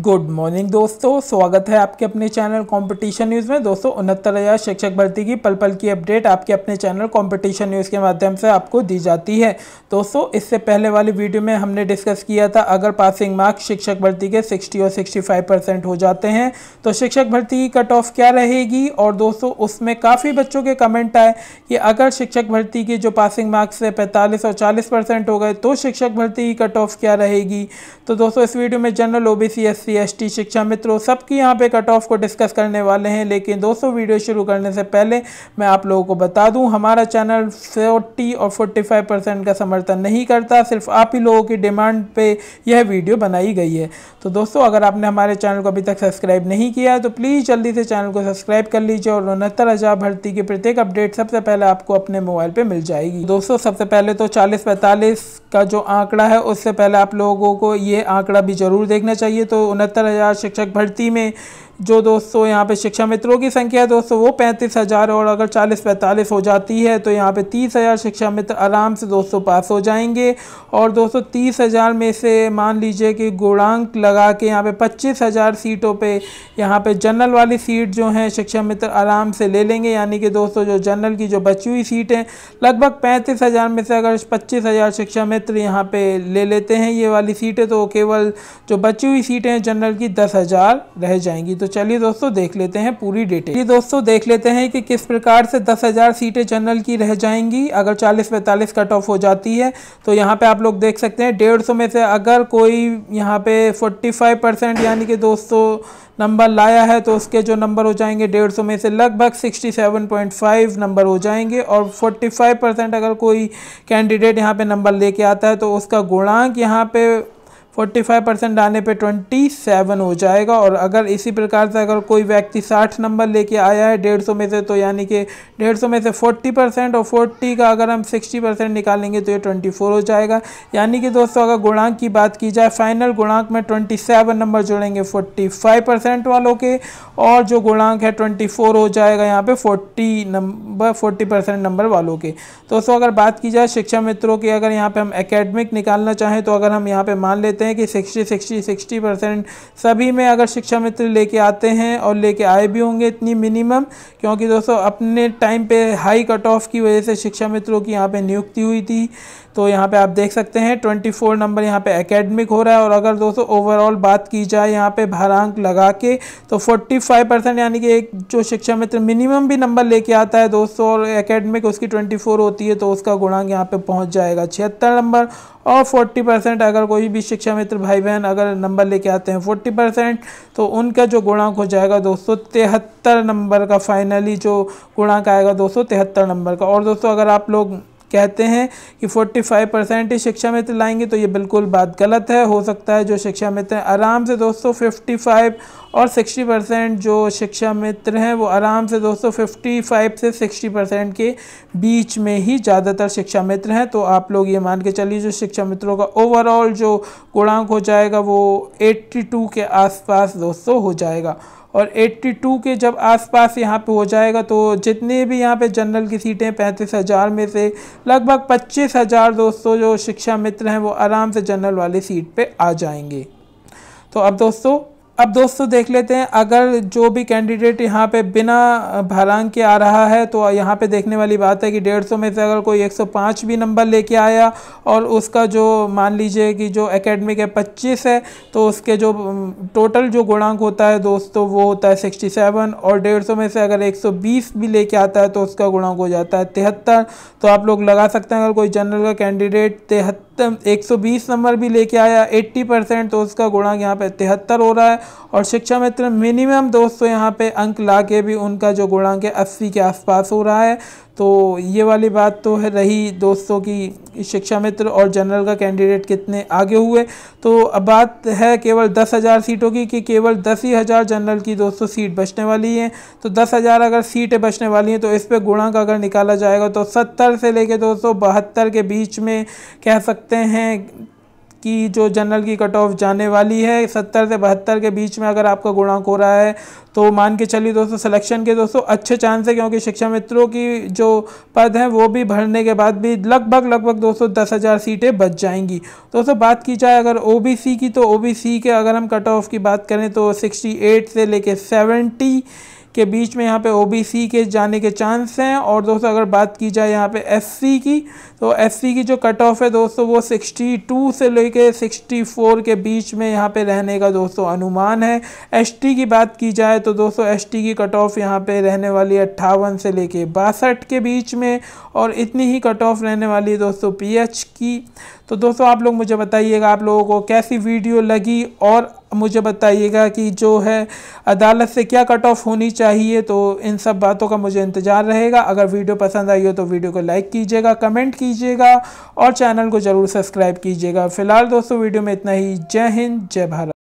good morning दोस्तों स्वागत है आपके अपने चैनल कंपटीशन न्यूज़ में दोस्तों उनहत्तर हज़ार शिक्षक भर्ती की पल पल की अपडेट आपके अपने चैनल कंपटीशन न्यूज़ के माध्यम से आपको दी जाती है दोस्तों इससे पहले वाली वीडियो में हमने डिस्कस किया था अगर पासिंग मार्क्स शिक्षक भर्ती के 60 और 65 परसेंट हो जाते हैं तो शिक्षक भर्ती की कट ऑफ क्या रहेगी और दोस्तों उसमें काफ़ी बच्चों के कमेंट आए कि अगर शिक्षक भर्ती की जो पासिंग मार्क्स है पैंतालीस और चालीस हो गए तो शिक्षक भर्ती की कट ऑफ क्या रहेगी तो दोस्तों इस वीडियो में general O B S C शिक्षा मित्रों सबकी यहाँ पे कट ऑफ को डिस्कस करने वाले हैं लेकिन दोस्तों वीडियो शुरू करने से पहले मैं आप लोगों को बता दूँ हमारा चैनल फोर्टी और फोर्टी फाइव परसेंट का समर्थन नहीं करता सिर्फ आप ही लोगों की डिमांड पर यह वीडियो बनाई गई है तो दोस्तों अगर आपने हमारे चैनल को अभी तक सब्सक्राइब नहीं किया है तो प्लीज़ जल्दी से चैनल को सब्सक्राइब कर लीजिए और उनहत्तर हज़ार भर्ती की प्रत्येक अपडेट सबसे पहले आपको अपने मोबाइल पर मिल जाएगी दोस्तों सबसे पहले तो चालीस पैंतालीस का जो आंकड़ा है उससे पहले आप लोगों को ये आंकड़ा भी ज़रूर देखना चाहिए तो उनहत्तर हज़ार शिक्षक भर्ती में जो दोस्तों यहाँ पे शिक्षा मित्रों की संख्या है दोस्तों वो पैंतीस हज़ार और अगर चालीस पैंतालीस हो जाती है तो यहाँ पे तीस हज़ार शिक्षा मित्र आराम से दोस्तों पास हो जाएंगे और दोस्तों तीस हज़ार में से मान लीजिए कि गुणांक लगा के यहाँ पे पच्चीस हज़ार सीटों पे यहाँ पे जनरल वाली सीट जो है शिक्षा मित्र आराम से ले लेंगे यानी कि दोस्तों जो जनरल की जो बची हुई सीट है लगभग पैंतीस हज़ार में से अगर पच्चीस हज़ार शिक्षा मित्र यहाँ पर ले लेते हैं ये वाली सीटें तो केवल जो बची हुई सीटें जनरल की दस हज़ार रह जाएंगी तो चलिए दोस्तों देख लेते हैं पूरी डिटेल दोस्तों देख लेते हैं कि किस प्रकार से दस हज़ार सीटें जनरल की रह जाएंगी अगर चालीस पैंतालीस कट ऑफ हो जाती है तो यहाँ पे आप लोग देख सकते हैं डेढ़ सौ में से अगर कोई यहाँ पे फोर्टी फाइव परसेंट यानी कि दोस्तों नंबर लाया है तो उसके जो नंबर हो जाएंगे डेढ़ सौ में से लगभग sixty seven point five number हो जाएंगे और फोर्टी फाइव परसेंट अगर कोई कैंडिडेट यहाँ पे नंबर लेके आता है तो उसका गुणांक यहाँ पे 45 परसेंट आने पे 27 हो जाएगा और अगर इसी प्रकार से अगर कोई व्यक्ति 60 नंबर लेके आया है 150 में से तो यानी कि 150 में से 40 परसेंट और 40 का अगर हम 60 परसेंट निकालेंगे तो ये 24 हो जाएगा यानी कि दोस्तों अगर गुणांक की बात की जाए फाइनल गुणांक में 27 नंबर जोड़ेंगे 45 परसेंट वालों के और जो गुणांक है ट्वेंटी हो जाएगा यहाँ पर forty number forty percent number वालों के दोस्तों अगर बात की जाए शिक्षा मित्रों की अगर यहाँ पर हम अकेडमिक निकालना चाहें तो अगर हम यहाँ पर मान लेते देते हैं कि 60 60 60 परसेंट सभी में अगर शिक्षा मित्र लेके आते हैं और लेके आए भी होंगे इतनी मिनिमम क्योंकि दोस्तों अपने टाइम पे हाई कट ऑफ की वजह से शिक्षा मित्रों की यहाँ पे नियुक्ति हुई थी तो यहाँ पे आप देख सकते हैं 24 नंबर यहाँ पे एकेडमिक हो रहा है और अगर दोस्तों ओवरऑल बात की जाए यहाँ पे भारांक लगा के तो 45 परसेंट यानी कि एक जो शिक्षा मित्र मिनिमम भी नंबर लेके आता है दोस्तों और एकेडमिक उसकी 24 होती है तो उसका गुणांक यहाँ पे पहुँच जाएगा छिहत्तर नंबर और 40 परसेंट अगर कोई भी शिक्षा शिक्षा मित्र भाई बहन अगर नंबर लेके आते हैं फोर्टी परसेंट तो उनका जो गुणांक हो जाएगा दोस्तों तिहत्तर नंबर का फाइनली जो गुणांक आएगा दोस्तों तिहत्तर नंबर का और दोस्तों अगर आप लोग कहते हैं कि 45 परसेंट ही शिक्षा मित्र लाएंगे तो ये बिल्कुल बात गलत है हो सकता है जो शिक्षा मित्र हैं आराम से दोस्तों 55 और 60 परसेंट जो शिक्षा मित्र हैं वो आराम से दोस्तों 55 से 60 परसेंट के बीच में ही ज़्यादातर शिक्षा मित्र हैं तो आप लोग ये मान के चलिए जो शिक्षा मित्रों का ओवरऑल जो गुणांक हो जाएगा वो एट्टी के आसपास दोस्तों हो जाएगा और 82 के जब आसपास यहाँ पे हो जाएगा तो जितने भी यहाँ पे जनरल की सीटें पैंतीस हज़ार में से लगभग पच्चीस हज़ार दोस्तों जो शिक्षा मित्र हैं वो आराम से जनरल वाली सीट पे आ जाएंगे तो अब दोस्तों अब दोस्तों देख लेते हैं अगर जो भी कैंडिडेट यहाँ पे बिना भालांग के आ रहा है तो यहाँ पे देखने वाली बात है कि 150 में से अगर कोई 105 भी नंबर लेके आया और उसका जो मान लीजिए कि जो एकेडमिक है 25 है तो उसके जो टोटल जो गुणांक होता है दोस्तों तो वो होता है 67 और 150 में से अगर 120 भी लेके आता है तो उसका गुणांक हो जाता है तिहत्तर तो आप लोग लगा सकते हैं अगर कोई जनरल का कैंडिडेट तिहत्तर एक नंबर भी लेके आया एट्टी परसेंट तो उसका गुणांक यहाँ पर तिहत्तर हो रहा है और शिक्षा मित्र मिनिमम दोस्तों यहाँ पे अंक ला के भी उनका जो गुणांक है अस्सी के आसपास हो रहा है तो ये वाली बात तो है रही दोस्तों की शिक्षा मित्र और जनरल का कैंडिडेट कितने आगे हुए तो अब बात है केवल दस हज़ार सीटों की कि केवल दस ही हज़ार जनरल की दोस्तों सीट बचने वाली है तो दस हज़ार अगर सीटें बचने वाली हैं तो इस पर गुणांक अगर निकाला जाएगा तो सत्तर से लेके दोस्तों बहत्तर के बीच में कह सकते हैं की जो जनरल की कट ऑफ जाने वाली है सत्तर से बहत्तर के बीच में अगर आपका गुणांक हो रहा है तो मान के चलिए दोस्तों सिलेक्शन के दोस्तों अच्छे चांस है क्योंकि शिक्षा मित्रों की जो पद हैं वो भी भरने के बाद भी लगभग लगभग दोस्तों दस हज़ार सीटें बच जाएंगी दोस्तों बात की जाए अगर ओ की तो ओ के अगर हम कट ऑफ की बात करें तो सिक्सटी से लेके सेवेंटी के बीच में यहाँ पे ओबीसी के जाने के चांस हैं और दोस्तों अगर बात की जाए यहाँ पे एससी की तो एससी की जो कट ऑफ है दोस्तों वो 62 से लेके 64 के बीच में यहाँ पे रहने का दोस्तों अनुमान है एसटी की बात की जाए तो दोस्तों एसटी की कट ऑफ यहाँ पे रहने वाली है अट्ठावन से लेके बासठ के बीच में और इतनी ही कट ऑफ रहने वाली है दोस्तों पी की तो दोस्तों आप लोग मुझे बताइएगा आप लोगों को कैसी वीडियो लगी और मुझे बताइएगा कि जो है अदालत से क्या कट ऑफ होनी चाहिए तो इन सब बातों का मुझे इंतज़ार रहेगा अगर वीडियो पसंद आई हो तो वीडियो को लाइक कीजिएगा कमेंट कीजिएगा और चैनल को ज़रूर सब्सक्राइब कीजिएगा फ़िलहाल दोस्तों वीडियो में इतना ही जय हिंद जय भारत